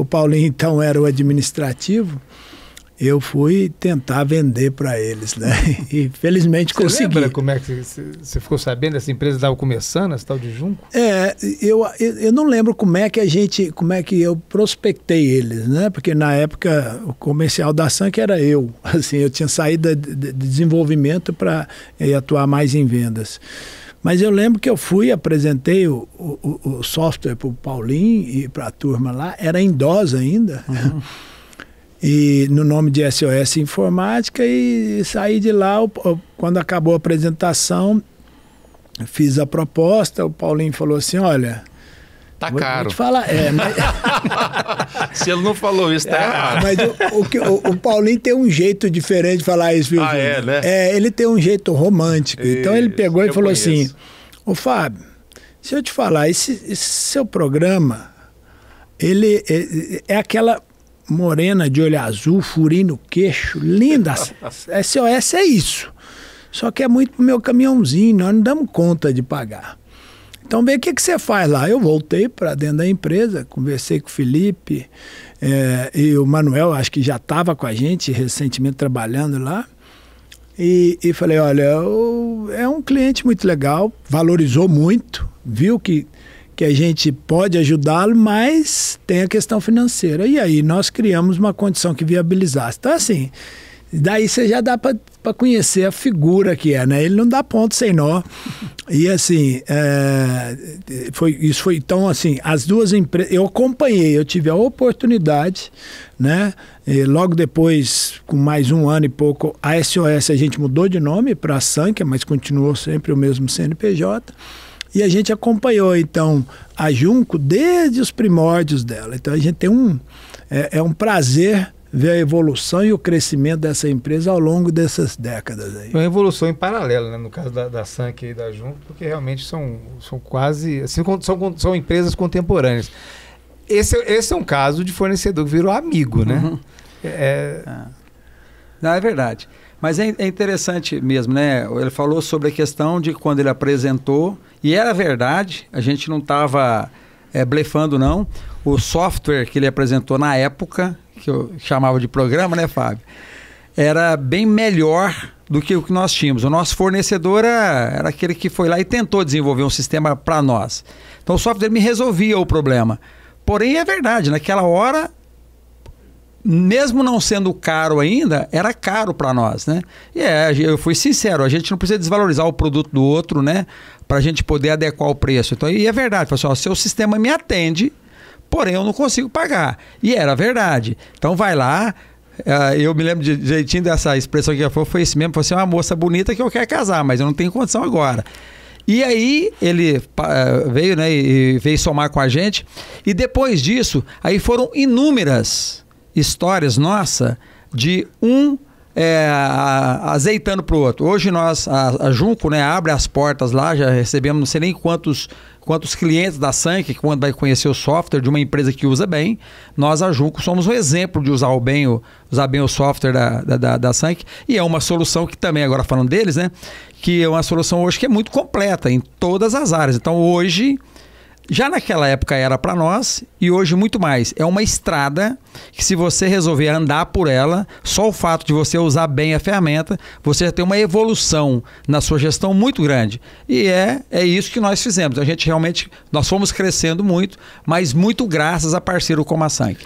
o Paulinho então era o administrativo, eu fui tentar vender para eles, né? E felizmente você consegui. Lembra como é que você ficou sabendo essa empresa estava começando, essa tal de Junco? É, eu, eu não lembro como é que a gente, como é que eu prospectei eles, né? Porque na época o comercial da Sank era eu, assim, eu tinha saído de desenvolvimento para eh, atuar mais em vendas. Mas eu lembro que eu fui, apresentei o, o, o software para o Paulinho e para a turma lá, era em DOS ainda, uhum. e no nome de SOS Informática, e saí de lá, quando acabou a apresentação, fiz a proposta, o Paulinho falou assim, olha, Tá vou, caro. Vou te falar, é, mas... Se ele não falou isso, tá é, errado. Mas o, o, o, Paulinho tem um jeito diferente de falar isso, viu, Ah, é, né? É, ele tem um jeito romântico. Isso, então ele pegou e falou assim, conheço. assim, ô Fábio, se eu te falar, esse, esse seu programa, ele é, é aquela morena de olho azul, furinho no queixo, linda. SOS é isso. Só que é muito pro meu caminhãozinho, nós não damos conta de pagar. Então, bem, o que, que você faz lá? Eu voltei para dentro da empresa, conversei com o Felipe é, e o Manuel, acho que já estava com a gente recentemente trabalhando lá. E, e falei: olha, eu, é um cliente muito legal, valorizou muito, viu que, que a gente pode ajudá-lo, mas tem a questão financeira. E aí nós criamos uma condição que viabilizasse. Então, assim Daí você já dá para conhecer a figura que é, né? Ele não dá ponto sem nó. E assim, é, foi, isso foi então assim, as duas empresas. Eu acompanhei, eu tive a oportunidade, né? E logo depois, com mais um ano e pouco, a SOS a gente mudou de nome para a Sankia, mas continuou sempre o mesmo CNPJ. E a gente acompanhou, então, a Junco desde os primórdios dela. Então a gente tem um. é, é um prazer ver a evolução e o crescimento dessa empresa ao longo dessas décadas. Aí. É uma evolução em paralelo, né? no caso da, da Sank e da Junto, porque realmente são, são quase. Assim, são, são empresas contemporâneas. Esse, esse é um caso de fornecedor que virou amigo, né? Uhum. É, é, é... Não, é verdade. Mas é, é interessante mesmo, né? Ele falou sobre a questão de quando ele apresentou, e era verdade, a gente não estava é, blefando, não. O software que ele apresentou na época que eu chamava de programa, né, Fábio? Era bem melhor do que o que nós tínhamos. O nosso fornecedor era, era aquele que foi lá e tentou desenvolver um sistema para nós. Então o software me resolvia o problema. Porém, é verdade, naquela hora, mesmo não sendo caro ainda, era caro para nós, né? E é, eu fui sincero, a gente não precisa desvalorizar o produto do outro, né? Para a gente poder adequar o preço. Então, e é verdade, pessoal, seu sistema me atende, porém eu não consigo pagar. E era verdade. Então vai lá, ah, eu me lembro jeitinho dessa expressão que foi falou, foi esse mesmo, foi assim, uma moça bonita que eu quero casar, mas eu não tenho condição agora. E aí ele ah, veio, né, e veio somar com a gente, e depois disso, aí foram inúmeras histórias nossa de um é, azeitando para o outro. Hoje nós, a, a, Junco, né, abre as portas lá, já recebemos não sei nem quantos, quantos clientes da Sank, quando vai conhecer o software de uma empresa que usa bem. Nós, a Junco, somos um exemplo de usar, o bem, o, usar bem o software da, da, da, da Sank. E é uma solução que também, agora falando deles, né, que é uma solução hoje que é muito completa em todas as áreas. Então, hoje já naquela época era para nós e hoje muito mais. É uma estrada que se você resolver andar por ela, só o fato de você usar bem a ferramenta, você já tem uma evolução na sua gestão muito grande. E é, é isso que nós fizemos. A gente realmente, nós fomos crescendo muito, mas muito graças a parceiro como a Sank.